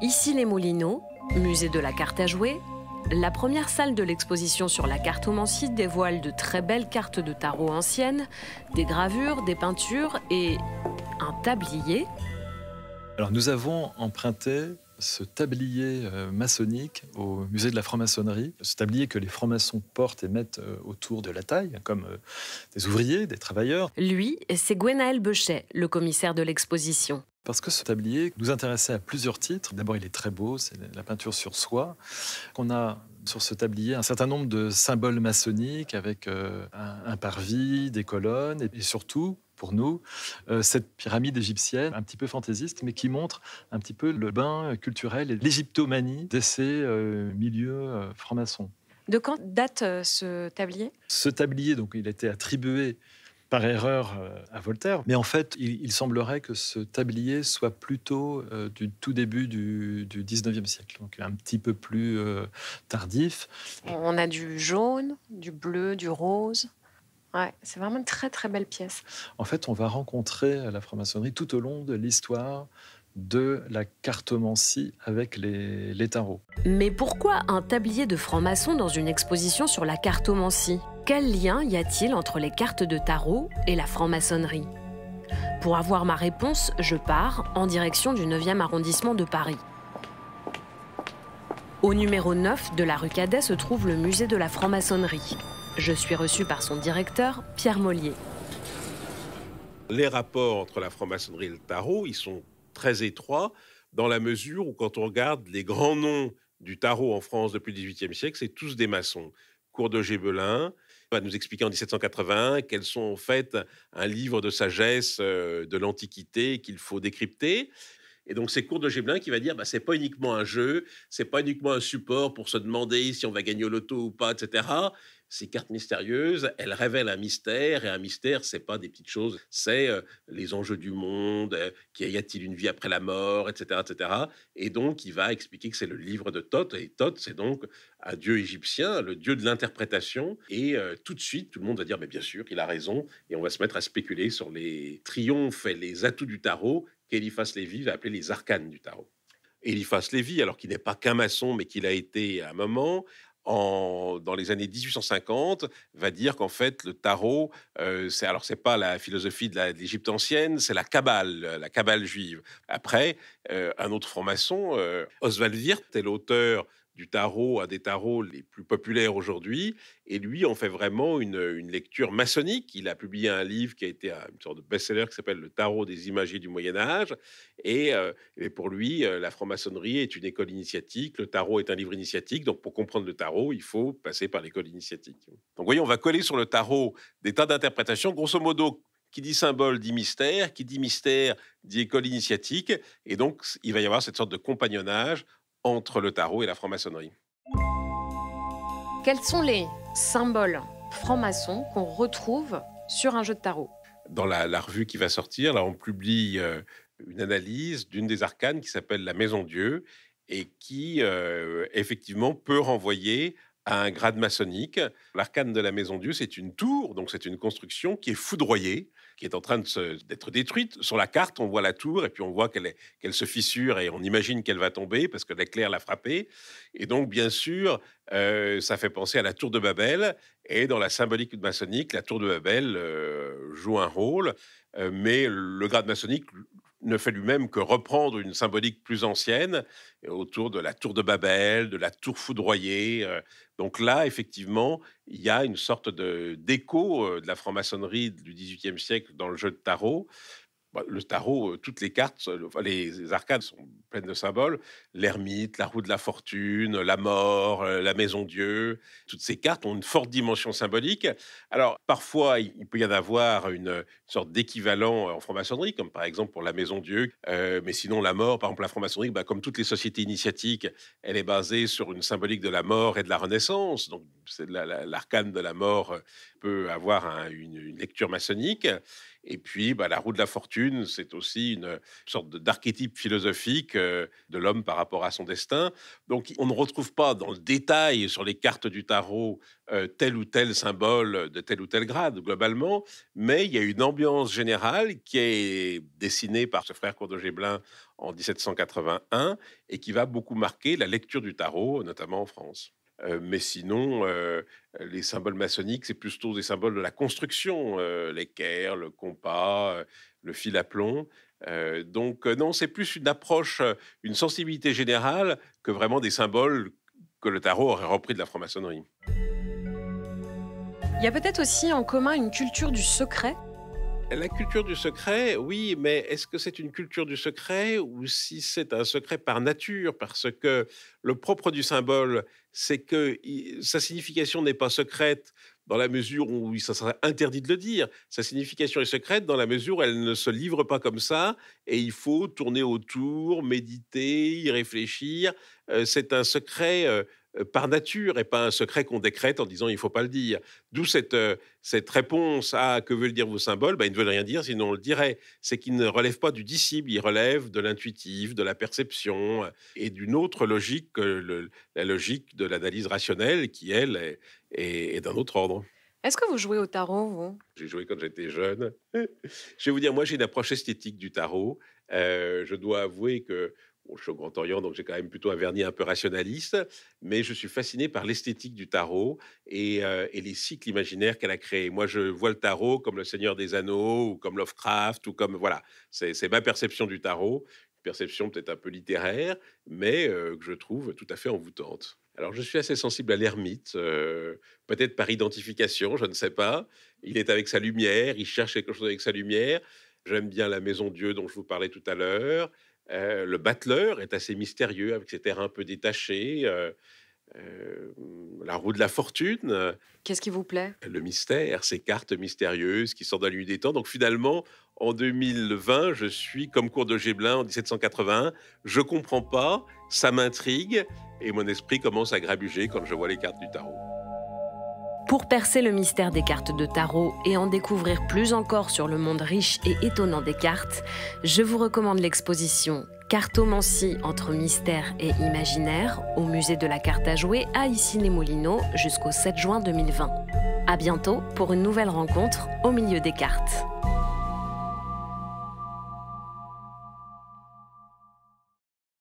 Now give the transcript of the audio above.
Ici les Moulineaux, musée de la carte à jouer, la première salle de l'exposition sur la carte cartomancie dévoile de très belles cartes de tarot anciennes, des gravures, des peintures et un tablier. Alors nous avons emprunté ce tablier euh, maçonnique au musée de la franc-maçonnerie, ce tablier que les francs-maçons portent et mettent euh, autour de la taille, comme euh, des ouvriers, des travailleurs. Lui, c'est Gwenaël Bechet, le commissaire de l'exposition parce que ce tablier nous intéressait à plusieurs titres. D'abord, il est très beau, c'est la peinture sur soie. On a sur ce tablier un certain nombre de symboles maçonniques avec euh, un, parvis, des colonnes et, surtout, pour nous, euh, cette pyramide égyptienne, un petit peu fantaisiste, mais qui montre un petit peu le bain culturel et l'égyptomanie de ces euh, milieux francs-maçons. De quand date ce tablier Ce tablier, donc, il a été attribué par erreur euh, à Voltaire. Mais en fait, il, semblerait que ce tablier soit plutôt euh, du tout début du, du, 19e siècle, donc un petit peu plus euh, tardif. On a du jaune, du bleu, du rose. Ouais, c'est vraiment une très très belle pièce. En fait, on va rencontrer la franc-maçonnerie tout au long de l'histoire de la cartomancie avec les, tarots. Mais pourquoi un tablier de franc-maçon dans une exposition sur la cartomancie Quel lien y a-t-il entre les cartes de tarot et la franc-maçonnerie Pour avoir ma réponse, je pars en direction du 9e arrondissement de Paris. Au numéro 9 de la rue Cadet se trouve le musée de la franc-maçonnerie. Je suis reçu par son directeur, Pierre Mollier. Les rapports entre la franc-maçonnerie et le tarot, ils sont très étroit dans la mesure où quand on regarde les grands noms du tarot en France depuis le XVIIIe siècle, c'est tous des maçons. Cour de Gébelin va nous expliquer en 1780 quels sont en fait un livre de sagesse euh, de l'Antiquité qu'il faut décrypter. Et donc c'est Cour de Gébelin qui va dire, bah, c'est pas uniquement un jeu, c'est pas uniquement un support pour se demander si on va gagner au loto ou pas, etc ces cartes mystérieuses, elles révèlent un mystère, et un mystère, c'est pas des petites choses, c'est euh, les enjeux du monde, euh, qui y a-t-il une vie après la mort, etc., etc. Et donc, il va expliquer que c'est le livre de Thoth, et Thoth, c'est donc un dieu égyptien, le dieu de l'interprétation, et euh, tout de suite, tout le monde va dire, mais bien sûr, il a raison, et on va se mettre à spéculer sur les triomphes et les atouts du tarot qu'Eliphas Lévy va appeler les arcanes du tarot. Eliphas Lévy, alors qu'il n'est pas qu'un maçon, mais qu'il a été à un moment, dans les années 1850, va dire qu'en fait, le tarot, euh, c'est alors c'est pas la philosophie de l'Égypte ancienne, c'est la cabale, la cabale juive. Après, euh, un autre franc-maçon, euh, Oswald Wirth, est l'auteur du tarot à des tarots les plus populaires aujourd'hui. Et lui en fait vraiment une, lecture maçonnique. Il a publié un livre qui a été euh, une sorte de best-seller qui s'appelle Le tarot des imagiers du Moyen Âge. Et, euh, et pour lui, euh, la franc-maçonnerie est une école initiatique, le tarot est un livre initiatique. Donc pour comprendre le tarot, il faut passer par l'école initiatique. Donc vous voyez, on va coller sur le tarot des tas d'interprétations. Grosso modo, qui dit symbole dit mystère, qui dit mystère dit école initiatique, et donc il va y avoir cette sorte de compagnonnage entre le tarot et la franc-maçonnerie. Quels sont les symboles franc maçons qu'on retrouve sur un jeu de tarot Dans la, revue qui va sortir, là, on publie euh, une analyse d'une des arcanes qui s'appelle la Maison Dieu et qui, euh, effectivement, peut renvoyer à un grade maçonnique. L'arcane de la Maison Dieu, c'est une tour, donc c'est une construction qui est foudroyée qui est en train d'être détruite. Sur la carte, on voit la tour et puis on voit qu'elle se fissure et on imagine qu'elle va tomber parce que l'éclair l'a frappée. Et donc, bien sûr, euh, ça fait penser à la tour de Babel. Et dans la symbolique maçonnique, la tour de Babel euh, joue un rôle, euh, mais le grade maçonnique ne fait lui-même que reprendre une symbolique plus ancienne euh, autour de la tour de Babel, de la tour foudroyée. Euh. Donc là, effectivement, il y a une sorte d'écho de, euh, de, la franc-maçonnerie du XVIIIe siècle dans le jeu de tarot. Bah, le tarot, euh, toutes les cartes, les arcades sont pleines de symboles. L'ermite, la roue de la fortune, la mort, euh, la maison Dieu, toutes ces cartes ont une forte dimension symbolique. Alors parfois, il peut y en avoir une sorte d'équivalent euh, en franc-maçonnerie, comme par exemple pour la maison Dieu. mais sinon, la mort, par exemple, la franc-maçonnerie, bah, comme toutes les sociétés initiatiques, elle est basée sur une symbolique de la mort et de la renaissance. Donc l'arcane de la mort peut avoir une lecture maçonnique. Et puis, bah, la roue de la fortune, c'est aussi une euh, sorte d'archétype philosophique euh, de l'homme par rapport à son destin. Donc, on ne retrouve pas dans le détail sur les cartes du tarot euh, tel ou tel symbole de tel ou tel grade, globalement, mais il y a une ambiance générale qui est dessinée par ce frère Cour de Géblin en 1781 et qui va beaucoup marquer la lecture du tarot, notamment en France mais sinon, les symboles maçonniques, c'est plutôt des symboles de la construction, l'équerre, le compas, le fil à plomb. donc non, c'est plus une approche, une sensibilité générale que vraiment des symboles que le tarot aurait repris de la franc-maçonnerie. Il y a peut-être aussi en commun une culture du secret la culture du secret, oui, mais est-ce que c'est une culture du secret ou si c'est un secret par nature Parce que le propre du symbole, c'est que sa signification n'est pas secrète dans la mesure où ça serait interdit de le dire. Sa signification est secrète dans la mesure où elle ne se livre pas comme ça et il faut tourner autour, méditer, y réfléchir c'est un secret par nature et pas un secret qu'on décrète en disant il ne faut pas le dire. D'où cette, réponse à que veulent dire vos symboles bah, Ils ne veulent rien dire, sinon on le dirait. C'est qu'ils ne relève pas du disciple, il relève de l'intuitif, de la perception et d'une autre logique que la logique de l'analyse rationnelle qui, elle, est, d'un autre ordre. Est-ce que vous jouez au tarot, vous J'ai joué quand j'étais jeune. je vais vous dire, moi, j'ai une approche esthétique du tarot. je dois avouer que bon, je suis au Grand Orient, donc j'ai quand même plutôt un vernis un peu rationaliste, mais je suis fasciné par l'esthétique du tarot et, euh, les cycles imaginaires qu'elle a créés. Moi, je vois le tarot comme le Seigneur des Anneaux ou comme Lovecraft ou comme voilà, c'est ma perception du tarot, une perception peut-être un peu littéraire, mais euh, que je trouve tout à fait envoûtante. Alors, je suis assez sensible à l'ermite, euh, peut-être par identification, je ne sais pas. Il est avec sa lumière, il cherche quelque chose avec sa lumière. J'aime bien la maison Dieu dont je vous parlais tout à l'heure. Euh, le battleur est assez mystérieux, avec ses terres un peu détachées. Euh, euh, mmh, la roue de la fortune. Qu'est-ce qui vous plaît Le mystère, ces cartes mystérieuses qui sortent dans la des temps. Donc finalement, en 2020, je suis comme Cour de Géblin en 1781. Je comprends pas, ça m'intrigue et mon esprit commence à grabuger quand je vois les cartes du tarot. Pour percer le mystère des cartes de tarot et en découvrir plus encore sur le monde riche et étonnant des cartes, je vous recommande l'exposition Cartomancie entre mystère et imaginaire au musée de la carte à jouer à Issy-les-Moulineaux jusqu'au 7 juin 2020. À bientôt pour une nouvelle rencontre au milieu des cartes.